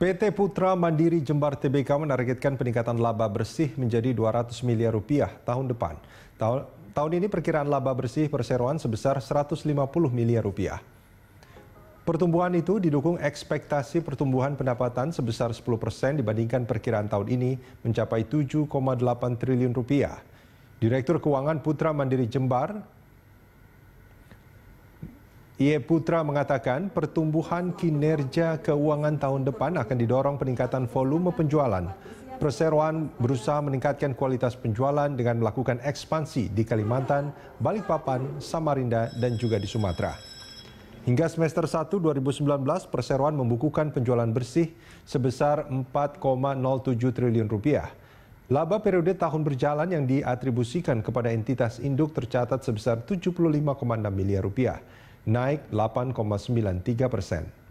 PT Putra Mandiri Jembar TBK menargetkan peningkatan laba bersih menjadi 200 miliar rupiah tahun depan. Tahun, tahun ini perkiraan laba bersih perseroan sebesar 150 miliar rupiah. Pertumbuhan itu didukung ekspektasi pertumbuhan pendapatan sebesar 10 persen dibandingkan perkiraan tahun ini mencapai 7,8 triliun rupiah. Direktur Keuangan Putra Mandiri Jembar, Ye Putra mengatakan pertumbuhan kinerja keuangan tahun depan akan didorong peningkatan volume penjualan. Perseroan berusaha meningkatkan kualitas penjualan dengan melakukan ekspansi di Kalimantan, Balikpapan, Samarinda, dan juga di Sumatera. Hingga semester 1 2019, perseroan membukukan penjualan bersih sebesar 4,07 triliun rupiah. Laba periode tahun berjalan yang diatribusikan kepada entitas induk tercatat sebesar 75,6 miliar rupiah naik 8,93 persen.